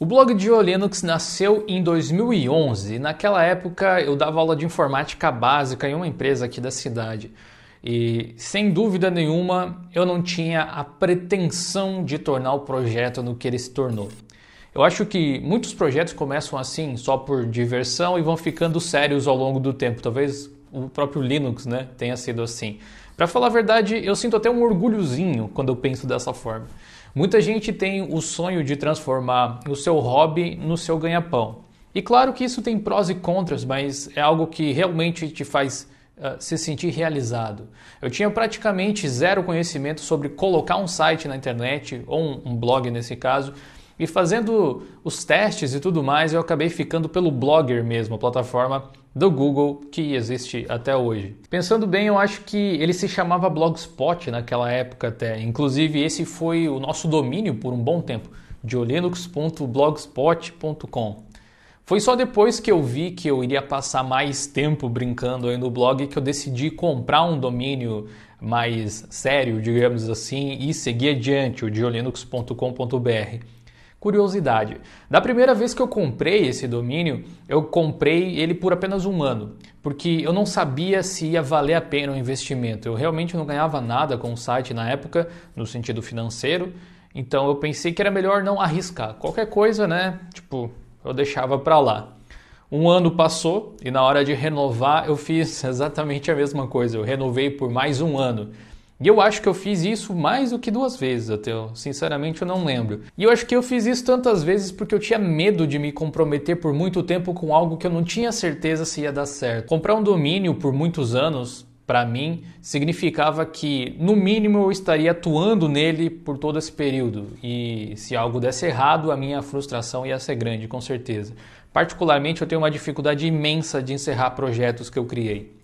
O blog de O Linux nasceu em 2011 naquela época eu dava aula de informática básica em uma empresa aqui da cidade. E sem dúvida nenhuma, eu não tinha a pretensão de tornar o projeto no que ele se tornou. Eu acho que muitos projetos começam assim, só por diversão e vão ficando sérios ao longo do tempo. Talvez o próprio Linux, né, tenha sido assim. Para falar a verdade, eu sinto até um orgulhozinho quando eu penso dessa forma. Muita gente tem o sonho de transformar o seu hobby no seu ganha-pão. E claro que isso tem prós e contras, mas é algo que realmente te faz uh, se sentir realizado. Eu tinha praticamente zero conhecimento sobre colocar um site na internet, ou um, um blog nesse caso, e fazendo os testes e tudo mais, eu acabei ficando pelo Blogger mesmo, a plataforma do Google que existe até hoje. Pensando bem, eu acho que ele se chamava Blogspot naquela época até. Inclusive, esse foi o nosso domínio por um bom tempo, diolinux.blogspot.com. Foi só depois que eu vi que eu iria passar mais tempo brincando aí no blog que eu decidi comprar um domínio mais sério, digamos assim, e seguir adiante, o diolinux.com.br. Curiosidade: da primeira vez que eu comprei esse domínio, eu comprei ele por apenas um ano, porque eu não sabia se ia valer a pena o investimento. Eu realmente não ganhava nada com o site na época, no sentido financeiro, então eu pensei que era melhor não arriscar. Qualquer coisa, né? Tipo, eu deixava para lá. Um ano passou e na hora de renovar eu fiz exatamente a mesma coisa. Eu renovei por mais um ano. E eu acho que eu fiz isso mais do que duas vezes até, eu, sinceramente eu não lembro. E eu acho que eu fiz isso tantas vezes porque eu tinha medo de me comprometer por muito tempo com algo que eu não tinha certeza se ia dar certo. Comprar um domínio por muitos anos para mim significava que no mínimo eu estaria atuando nele por todo esse período e se algo desse errado a minha frustração ia ser grande com certeza. Particularmente eu tenho uma dificuldade imensa de encerrar projetos que eu criei.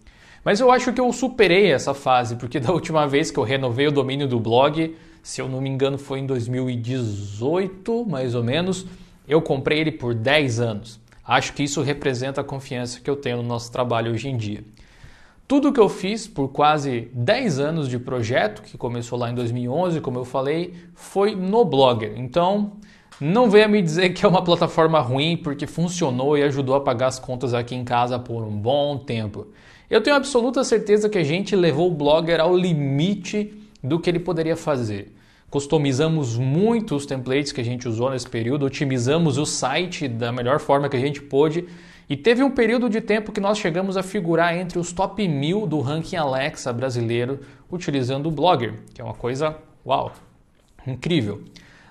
Mas eu acho que eu superei essa fase, porque da última vez que eu renovei o domínio do blog, se eu não me engano foi em 2018, mais ou menos, eu comprei ele por 10 anos. Acho que isso representa a confiança que eu tenho no nosso trabalho hoje em dia. Tudo que eu fiz por quase 10 anos de projeto, que começou lá em 2011, como eu falei, foi no Blogger. Então, não venha me dizer que é uma plataforma ruim, porque funcionou e ajudou a pagar as contas aqui em casa por um bom tempo. Eu tenho absoluta certeza que a gente levou o Blogger ao limite do que ele poderia fazer. Customizamos muito os templates que a gente usou nesse período, otimizamos o site da melhor forma que a gente pôde. E teve um período de tempo que nós chegamos a figurar entre os top 1000 do ranking Alexa brasileiro utilizando o Blogger, que é uma coisa, uau, incrível.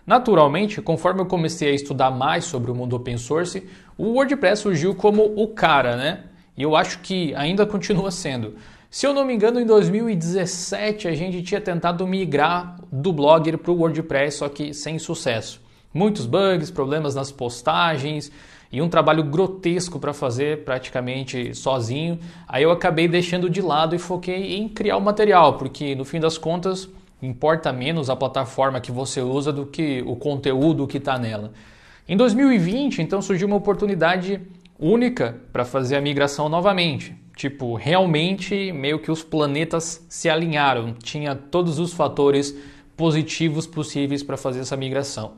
Naturalmente, conforme eu comecei a estudar mais sobre o mundo open source, o WordPress surgiu como o cara, né? E eu acho que ainda continua sendo. Se eu não me engano, em 2017 a gente tinha tentado migrar do Blogger para o WordPress, só que sem sucesso. Muitos bugs, problemas nas postagens e um trabalho grotesco para fazer praticamente sozinho. Aí eu acabei deixando de lado e foquei em criar o material, porque no fim das contas importa menos a plataforma que você usa do que o conteúdo que está nela. Em 2020, então, surgiu uma oportunidade única para fazer a migração novamente. Tipo, realmente meio que os planetas se alinharam, tinha todos os fatores positivos possíveis para fazer essa migração.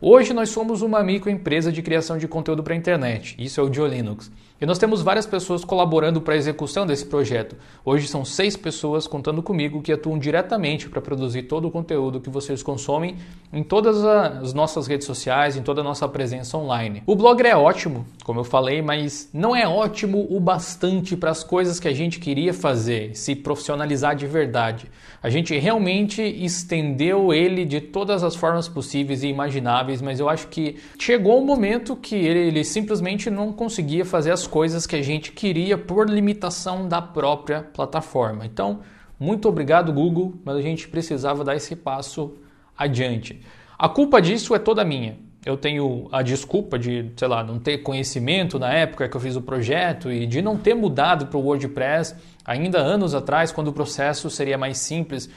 Hoje nós somos uma microempresa de criação de conteúdo para a internet, isso é o Dio Linux. E nós temos várias pessoas colaborando para a execução desse projeto. Hoje são seis pessoas, contando comigo, que atuam diretamente para produzir todo o conteúdo que vocês consomem em todas as nossas redes sociais, em toda a nossa presença online. O blogger é ótimo, como eu falei, mas não é ótimo o bastante para as coisas que a gente queria fazer, se profissionalizar de verdade. A gente realmente estendeu ele de todas as formas possíveis e imagináveis, mas eu acho que chegou um momento que ele, ele simplesmente não conseguia fazer as coisas que a gente queria por limitação da própria plataforma. Então, muito obrigado, Google, mas a gente precisava dar esse passo adiante. A culpa disso é toda minha. Eu tenho a desculpa de, sei lá, não ter conhecimento na época que eu fiz o projeto e de não ter mudado para o WordPress ainda anos atrás, quando o processo seria mais simples.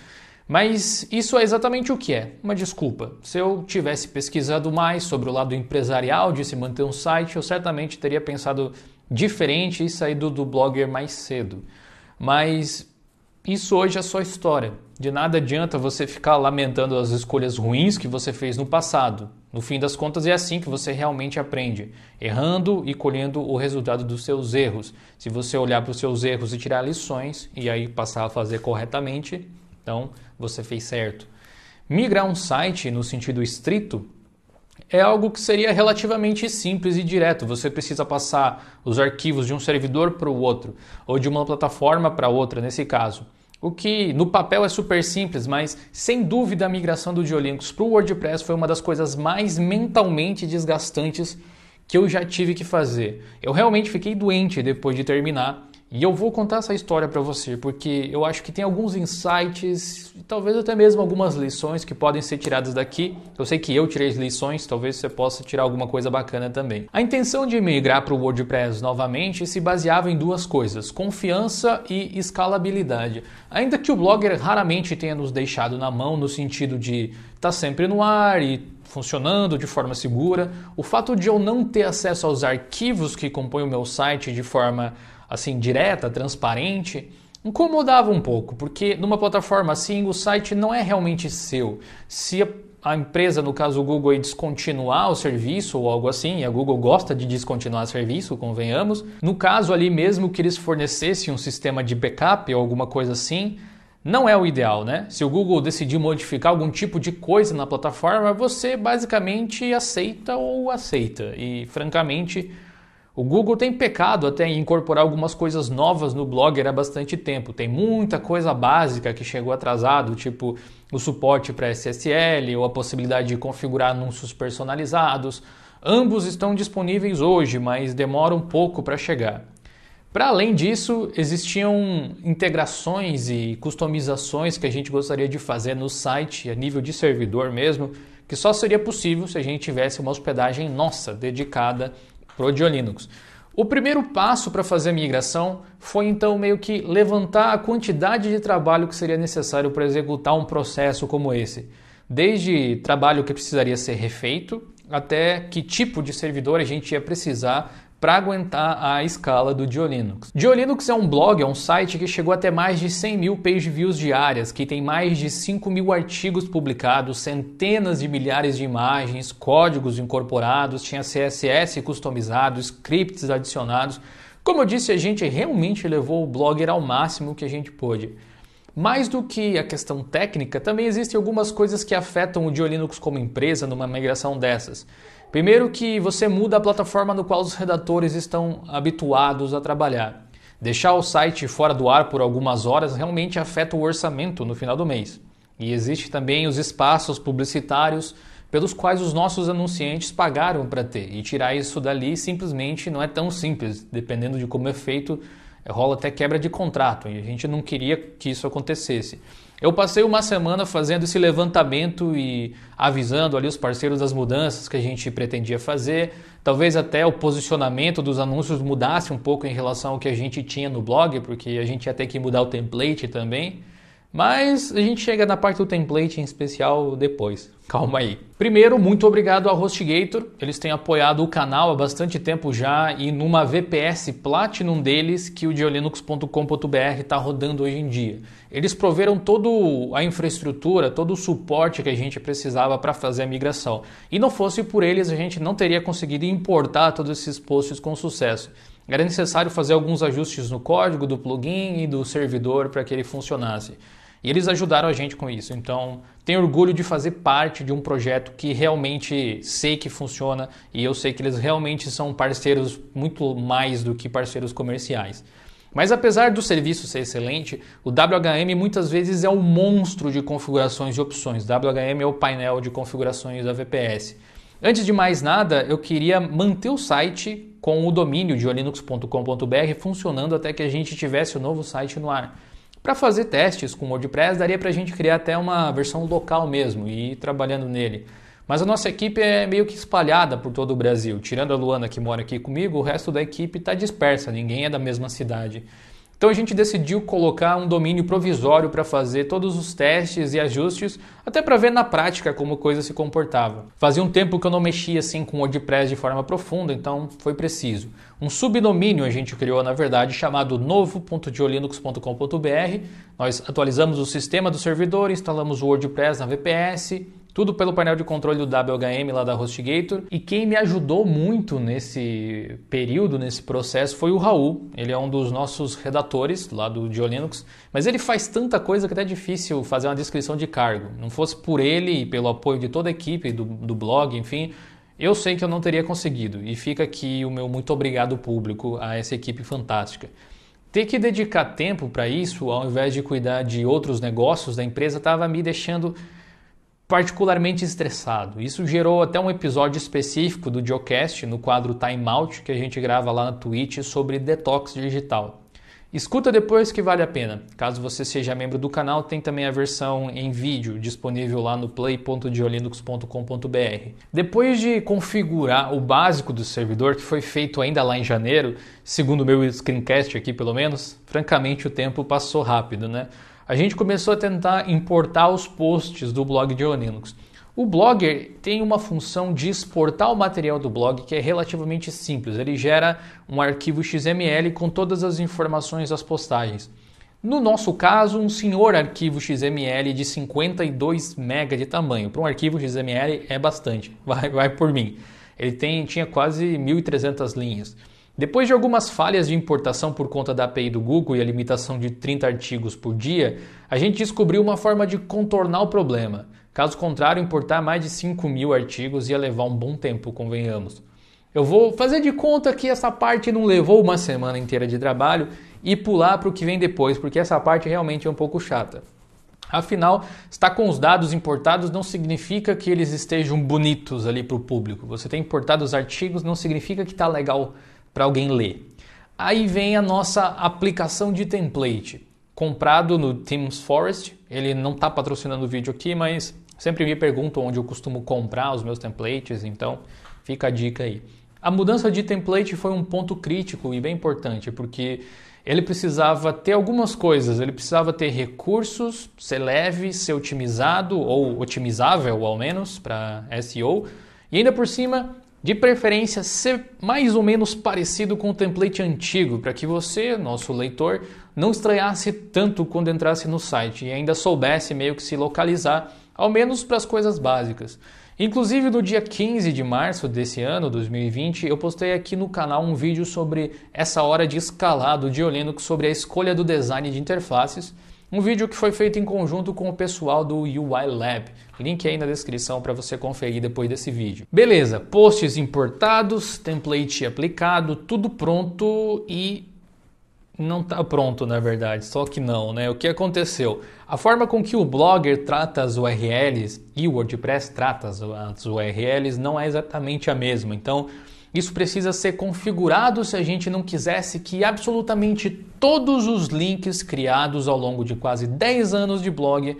Mas isso é exatamente o que é, uma desculpa. Se eu tivesse pesquisado mais sobre o lado empresarial de se manter um site, eu certamente teria pensado diferente e saído do blogger mais cedo. Mas isso hoje é só história. De nada adianta você ficar lamentando as escolhas ruins que você fez no passado. No fim das contas, é assim que você realmente aprende, errando e colhendo o resultado dos seus erros. Se você olhar para os seus erros e tirar lições e aí passar a fazer corretamente, então você fez certo. Migrar um site no sentido estrito é algo que seria relativamente simples e direto. Você precisa passar os arquivos de um servidor para o outro, ou de uma plataforma para outra, nesse caso. O que no papel é super simples, mas sem dúvida a migração do Diolinux para o WordPress foi uma das coisas mais mentalmente desgastantes que eu já tive que fazer. Eu realmente fiquei doente depois de terminar e eu vou contar essa história para você porque eu acho que tem alguns insights, talvez até mesmo algumas lições que podem ser tiradas daqui. Eu sei que eu tirei as lições, talvez você possa tirar alguma coisa bacana também. A intenção de migrar para o WordPress novamente se baseava em duas coisas: confiança e escalabilidade. Ainda que o Blogger raramente tenha nos deixado na mão no sentido de estar tá sempre no ar e funcionando de forma segura, o fato de eu não ter acesso aos arquivos que compõem o meu site de forma assim direta, transparente, incomodava um pouco, porque numa plataforma assim o site não é realmente seu. Se a empresa, no caso o Google, descontinuar o serviço ou algo assim, e a Google gosta de descontinuar serviço, convenhamos. No caso ali, mesmo que eles fornecessem um sistema de backup ou alguma coisa assim, não é o ideal, né? Se o Google decidir modificar algum tipo de coisa na plataforma, você basicamente aceita ou aceita. E francamente, o Google tem pecado até em incorporar algumas coisas novas no Blogger há bastante tempo. Tem muita coisa básica que chegou atrasado, tipo o suporte para SSL ou a possibilidade de configurar anúncios personalizados. Ambos estão disponíveis hoje, mas demoram um pouco para chegar. Para além disso, existiam integrações e customizações que a gente gostaria de fazer no site, a nível de servidor mesmo, que só seria possível se a gente tivesse uma hospedagem nossa dedicada para o Linux. O primeiro passo para fazer a migração foi então meio que levantar a quantidade de trabalho que seria necessário para executar um processo como esse. Desde trabalho que precisaria ser refeito, até que tipo de servidor a gente ia precisar para aguentar a escala do Diolinux. Diolinux é um blog, é um site que chegou até mais de 100 mil page views diárias, que tem mais de 5 mil artigos publicados, centenas de milhares de imagens, códigos incorporados, tinha CSS customizado, scripts adicionados. Como eu disse, a gente realmente levou o Blogger ao máximo que a gente pôde. Mais do que a questão técnica, também existem algumas coisas que afetam o Diolinux como empresa numa migração dessas. Primeiro que você muda a plataforma no qual os redatores estão habituados a trabalhar. Deixar o site fora do ar por algumas horas realmente afeta o orçamento no final do mês. E existe também os espaços publicitários pelos quais os nossos anunciantes pagaram para ter. E tirar isso dali simplesmente não é tão simples, dependendo de como é feito rola até quebra de contrato e a gente não queria que isso acontecesse. Eu passei uma semana fazendo esse levantamento e avisando ali os parceiros das mudanças que a gente pretendia fazer. Talvez até o posicionamento dos anúncios mudasse um pouco em relação ao que a gente tinha no blog, porque a gente ia ter que mudar o template também. Mas a gente chega na parte do template em especial depois. Calma aí. Primeiro, muito obrigado ao HostGator. Eles têm apoiado o canal há bastante tempo já e numa VPS Platinum deles que o geolinux.com.br está rodando hoje em dia. Eles proveram toda a infraestrutura, todo o suporte que a gente precisava para fazer a migração. E não fosse por eles, a gente não teria conseguido importar todos esses posts com sucesso. Era necessário fazer alguns ajustes no código do plugin e do servidor para que ele funcionasse. E eles ajudaram a gente com isso. Então, tenho orgulho de fazer parte de um projeto que realmente sei que funciona e eu sei que eles realmente são parceiros muito mais do que parceiros comerciais. Mas apesar do serviço ser excelente, o WHM muitas vezes é o um monstro de configurações e opções. WHM é o painel de configurações da VPS. Antes de mais nada, eu queria manter o site com o domínio de linux.com.br funcionando até que a gente tivesse o novo site no ar. Para fazer testes com WordPress, daria para a gente criar até uma versão local mesmo e ir trabalhando nele. Mas a nossa equipe é meio que espalhada por todo o Brasil. Tirando a Luana que mora aqui comigo, o resto da equipe está dispersa, ninguém é da mesma cidade. Então a gente decidiu colocar um domínio provisório para fazer todos os testes e ajustes, até para ver na prática como a coisa se comportava. Fazia um tempo que eu não mexia assim com WordPress de forma profunda, então foi preciso. Um subdomínio a gente criou, na verdade, chamado novo.diolinux.com.br. Nós atualizamos o sistema do servidor, instalamos o WordPress na VPS, tudo pelo painel de controle do WHM lá da HostGator. E quem me ajudou muito nesse período, nesse processo, foi o Raul. Ele é um dos nossos redatores lá do Diolinux. Mas ele faz tanta coisa que até é difícil fazer uma descrição de cargo. Não fosse por ele e pelo apoio de toda a equipe, do, do blog, enfim, eu sei que eu não teria conseguido. E fica aqui o meu muito obrigado público a essa equipe fantástica. Ter que dedicar tempo para isso, ao invés de cuidar de outros negócios da empresa, estava me deixando particularmente estressado. Isso gerou até um episódio específico do Geocast no quadro Time Out que a gente grava lá na Twitch sobre detox digital. Escuta depois que vale a pena. Caso você seja membro do canal, tem também a versão em vídeo disponível lá no play.diolinux.com.br. Depois de configurar o básico do servidor, que foi feito ainda lá em janeiro, segundo o meu screencast aqui pelo menos, francamente o tempo passou rápido, né? a gente começou a tentar importar os posts do blog de Linux. O Blogger tem uma função de exportar o material do blog que é relativamente simples. Ele gera um arquivo XML com todas as informações das postagens. No nosso caso, um senhor arquivo XML de 52 MB de tamanho. Para um arquivo XML é bastante, vai, vai por mim. Ele tem, tinha quase 1.300 linhas. Depois de algumas falhas de importação por conta da API do Google e a limitação de 30 artigos por dia, a gente descobriu uma forma de contornar o problema. Caso contrário, importar mais de 5 mil artigos ia levar um bom tempo, convenhamos. Eu vou fazer de conta que essa parte não levou uma semana inteira de trabalho e pular para o que vem depois, porque essa parte realmente é um pouco chata. Afinal, estar com os dados importados não significa que eles estejam bonitos ali para o público. Você tem importado os artigos, não significa que está legal para alguém ler. Aí vem a nossa aplicação de template, comprado no Teams Forest. Ele não está patrocinando o vídeo aqui, mas sempre me perguntam onde eu costumo comprar os meus templates, então fica a dica aí. A mudança de template foi um ponto crítico e bem importante, porque ele precisava ter algumas coisas, ele precisava ter recursos, ser leve, ser otimizado ou otimizável ao menos para SEO, e ainda por cima de preferência, ser mais ou menos parecido com o template antigo, para que você, nosso leitor, não estranhasse tanto quando entrasse no site e ainda soubesse meio que se localizar, ao menos para as coisas básicas. Inclusive, no dia 15 de março desse ano, 2020, eu postei aqui no canal um vídeo sobre essa hora de escalado de Olinux sobre a escolha do design de interfaces, um vídeo que foi feito em conjunto com o pessoal do UI Lab, Link aí na descrição para você conferir depois desse vídeo. Beleza, posts importados, template aplicado, tudo pronto e não está pronto, na verdade, só que não, né? O que aconteceu? A forma com que o Blogger trata as URLs e o WordPress trata as URLs não é exatamente a mesma. Então, isso precisa ser configurado se a gente não quisesse que absolutamente todos os links criados ao longo de quase 10 anos de blog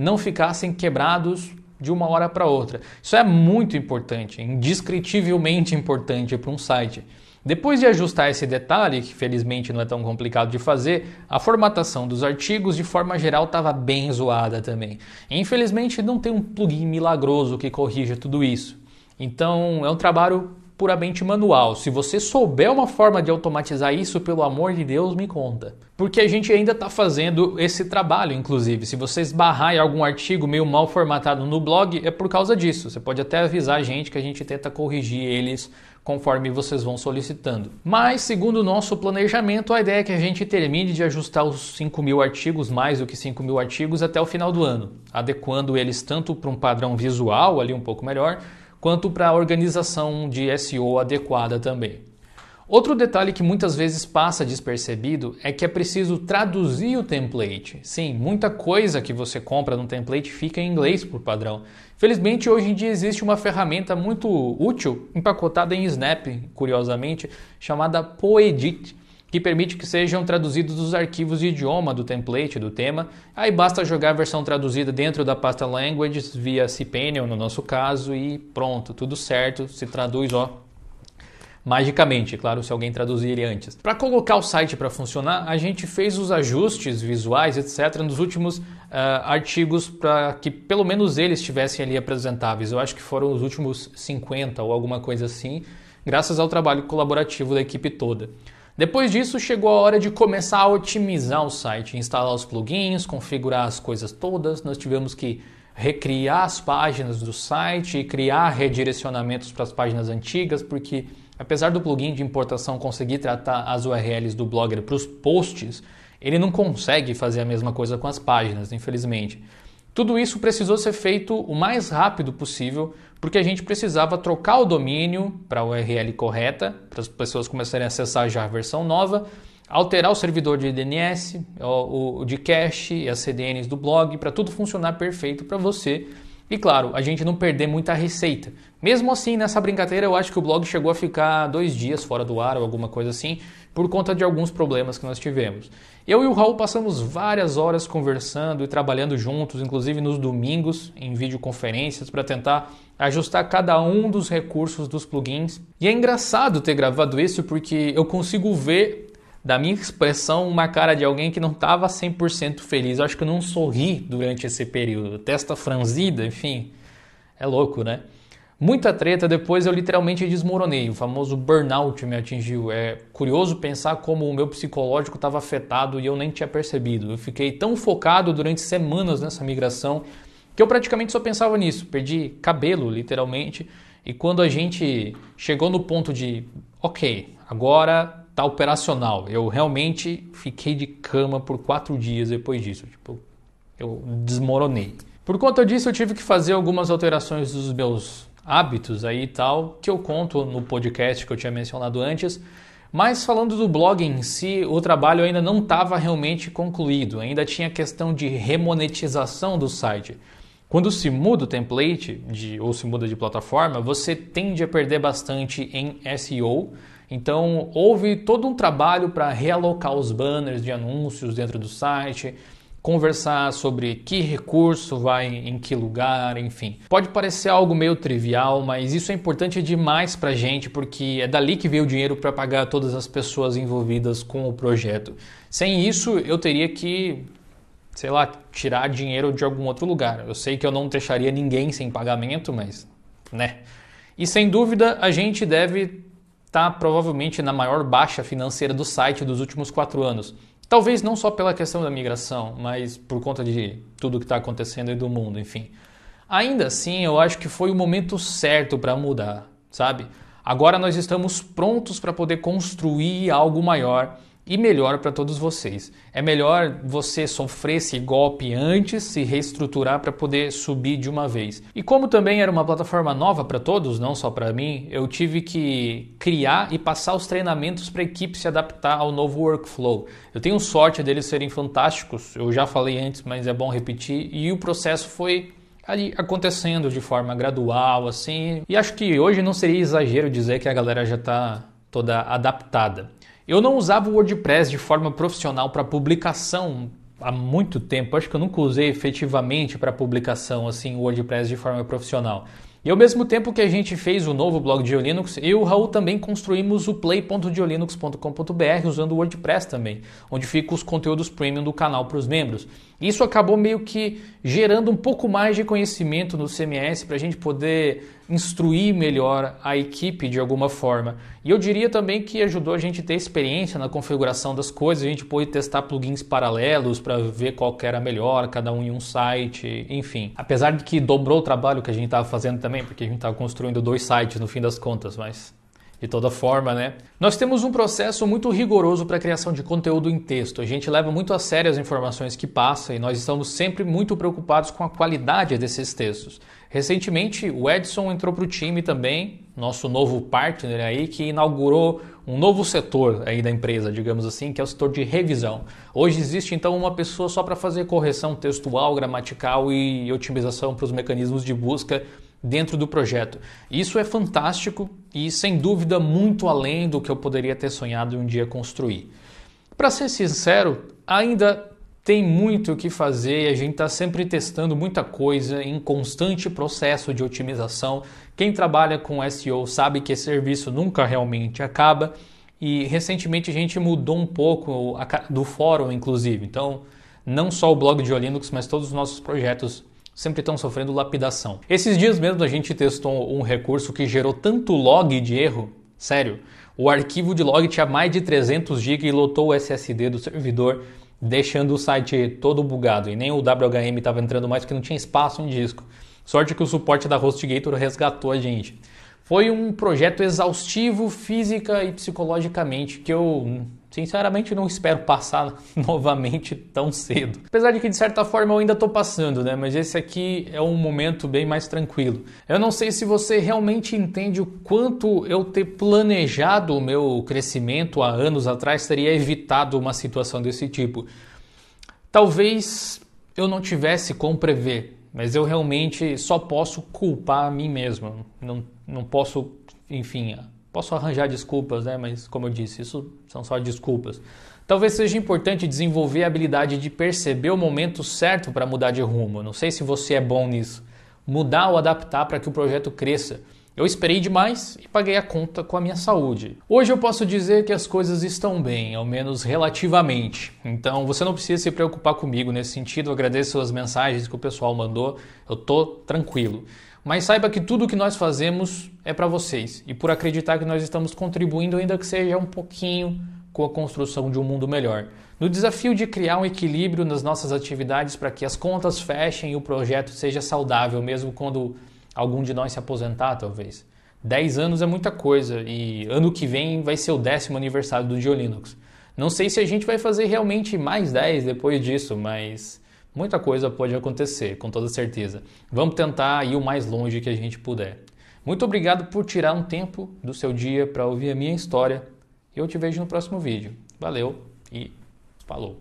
não ficassem quebrados de uma hora para outra. Isso é muito importante, indescritivelmente importante para um site. Depois de ajustar esse detalhe, que felizmente não é tão complicado de fazer, a formatação dos artigos de forma geral estava bem zoada também. Infelizmente não tem um plugin milagroso que corrija tudo isso. Então é um trabalho puramente manual. Se você souber uma forma de automatizar isso, pelo amor de Deus, me conta. Porque a gente ainda está fazendo esse trabalho, inclusive. Se você esbarrar em algum artigo meio mal formatado no blog, é por causa disso. Você pode até avisar a gente que a gente tenta corrigir eles conforme vocês vão solicitando. Mas, segundo o nosso planejamento, a ideia é que a gente termine de ajustar os 5 mil artigos, mais do que 5 mil artigos, até o final do ano, adequando eles tanto para um padrão visual ali um pouco melhor, quanto para a organização de SEO adequada também. Outro detalhe que muitas vezes passa despercebido é que é preciso traduzir o template. Sim, muita coisa que você compra no template fica em inglês por padrão. Felizmente, hoje em dia existe uma ferramenta muito útil, empacotada em Snap, curiosamente, chamada Poedit, que permite que sejam traduzidos os arquivos de idioma do template do tema. Aí basta jogar a versão traduzida dentro da pasta Languages via cPanel no nosso caso e pronto, tudo certo, se traduz, ó, magicamente, claro, se alguém traduzir ele antes. Para colocar o site para funcionar, a gente fez os ajustes visuais, etc., nos últimos uh, artigos para que pelo menos eles estivessem ali apresentáveis. Eu acho que foram os últimos 50 ou alguma coisa assim, graças ao trabalho colaborativo da equipe toda. Depois disso, chegou a hora de começar a otimizar o site, instalar os plugins, configurar as coisas todas. Nós tivemos que recriar as páginas do site e criar redirecionamentos para as páginas antigas, porque apesar do plugin de importação conseguir tratar as URLs do Blogger para os posts, ele não consegue fazer a mesma coisa com as páginas, infelizmente. Tudo isso precisou ser feito o mais rápido possível, porque a gente precisava trocar o domínio para a URL correta, para as pessoas começarem a acessar já a versão nova, alterar o servidor de DNS, o, o de cache e as CDNs do blog, para tudo funcionar perfeito para você e claro, a gente não perder muita receita. Mesmo assim, nessa brincadeira, eu acho que o blog chegou a ficar dois dias fora do ar ou alguma coisa assim, por conta de alguns problemas que nós tivemos. Eu e o Raul passamos várias horas conversando e trabalhando juntos, inclusive nos domingos, em videoconferências, para tentar ajustar cada um dos recursos dos plugins. E é engraçado ter gravado isso porque eu consigo ver da minha expressão uma cara de alguém que não estava 100% feliz. Eu acho que eu não sorri durante esse período, testa franzida, enfim. É louco, né? Muita treta, depois eu literalmente desmoronei. O famoso burnout me atingiu. É curioso pensar como o meu psicológico estava afetado e eu nem tinha percebido. Eu fiquei tão focado durante semanas nessa migração que eu praticamente só pensava nisso. Perdi cabelo, literalmente. E quando a gente chegou no ponto de, ok, agora tá operacional. Eu realmente fiquei de cama por quatro dias depois disso. Tipo, eu desmoronei. Por conta disso, eu tive que fazer algumas alterações dos meus hábitos aí e tal, que eu conto no podcast que eu tinha mencionado antes. Mas falando do blog em si, o trabalho ainda não estava realmente concluído, ainda tinha questão de remonetização do site. Quando se muda o template de, ou se muda de plataforma, você tende a perder bastante em SEO, então, houve todo um trabalho para realocar os banners de anúncios dentro do site, conversar sobre que recurso vai em que lugar, enfim. Pode parecer algo meio trivial, mas isso é importante demais para a gente porque é dali que veio o dinheiro para pagar todas as pessoas envolvidas com o projeto. Sem isso, eu teria que sei lá, tirar dinheiro de algum outro lugar. Eu sei que eu não deixaria ninguém sem pagamento, mas né. E sem dúvida, a gente deve está provavelmente na maior baixa financeira do site dos últimos quatro anos. Talvez não só pela questão da migração, mas por conta de tudo que está acontecendo aí do mundo, enfim. Ainda assim, eu acho que foi o momento certo para mudar, sabe? Agora nós estamos prontos para poder construir algo maior e melhor para todos vocês. É melhor você sofrer esse golpe antes, se reestruturar para poder subir de uma vez. E como também era uma plataforma nova para todos, não só para mim, eu tive que criar e passar os treinamentos para a equipe se adaptar ao novo workflow. Eu tenho sorte deles serem fantásticos, eu já falei antes, mas é bom repetir, e o processo foi ali acontecendo de forma gradual, assim. E acho que hoje não seria exagero dizer que a galera já está toda adaptada. Eu não usava o WordPress de forma profissional para publicação há muito tempo. Acho que eu nunca usei efetivamente para publicação assim o WordPress de forma profissional. E ao mesmo tempo que a gente fez o novo blog de Linux, eu e o Raul também construímos o play.geolinux.com.br usando o WordPress também, onde ficam os conteúdos premium do canal para os membros. Isso acabou meio que gerando um pouco mais de conhecimento no CMS para a gente poder instruir melhor a equipe de alguma forma. E eu diria também que ajudou a gente a ter experiência na configuração das coisas, a gente pôde testar plugins paralelos para ver qual que era melhor, cada um em um site, enfim. Apesar de que dobrou o trabalho que a gente estava fazendo também, porque a gente estava construindo dois sites no fim das contas, mas de toda forma, né? Nós temos um processo muito rigoroso para a criação de conteúdo em texto. A gente leva muito a sério as informações que passa e nós estamos sempre muito preocupados com a qualidade desses textos. Recentemente, o Edson entrou para o time também, nosso novo partner aí, que inaugurou um novo setor aí da empresa, digamos assim, que é o setor de revisão. Hoje existe então uma pessoa só para fazer correção textual, gramatical e otimização para os mecanismos de busca dentro do projeto. Isso é fantástico e, sem dúvida, muito além do que eu poderia ter sonhado um dia construir. Para ser sincero, ainda tem muito o que fazer e a gente está sempre testando muita coisa em constante processo de otimização. Quem trabalha com SEO sabe que esse serviço nunca realmente acaba e recentemente a gente mudou um pouco do fórum, inclusive. Então, não só o blog de Linux, mas todos os nossos projetos sempre estão sofrendo lapidação. Esses dias mesmo a gente testou um recurso que gerou tanto log de erro, sério, o arquivo de log tinha mais de 300 GB e lotou o SSD do servidor, deixando o site todo bugado e nem o WHM estava entrando mais porque não tinha espaço no disco. Sorte que o suporte da HostGator resgatou a gente. Foi um projeto exaustivo física e psicologicamente que eu Sinceramente, não espero passar novamente tão cedo. Apesar de que, de certa forma, eu ainda estou passando, né? Mas esse aqui é um momento bem mais tranquilo. Eu não sei se você realmente entende o quanto eu ter planejado o meu crescimento há anos atrás teria evitado uma situação desse tipo. Talvez eu não tivesse como prever, mas eu realmente só posso culpar a mim mesmo. Não, não posso, enfim, Posso arranjar desculpas, né? Mas como eu disse, isso são só desculpas. Talvez seja importante desenvolver a habilidade de perceber o momento certo para mudar de rumo. Não sei se você é bom nisso. Mudar ou adaptar para que o projeto cresça. Eu esperei demais e paguei a conta com a minha saúde. Hoje eu posso dizer que as coisas estão bem, ao menos relativamente. Então você não precisa se preocupar comigo nesse sentido. Eu agradeço as mensagens que o pessoal mandou. Eu tô tranquilo. Mas saiba que tudo o que nós fazemos é para vocês e por acreditar que nós estamos contribuindo, ainda que seja um pouquinho, com a construção de um mundo melhor. No desafio de criar um equilíbrio nas nossas atividades para que as contas fechem e o projeto seja saudável, mesmo quando algum de nós se aposentar, talvez. 10 anos é muita coisa e ano que vem vai ser o décimo aniversário do Geolinux. Não sei se a gente vai fazer realmente mais 10 depois disso, mas muita coisa pode acontecer, com toda certeza. Vamos tentar ir o mais longe que a gente puder. Muito obrigado por tirar um tempo do seu dia para ouvir a minha história. Eu te vejo no próximo vídeo. Valeu e falou!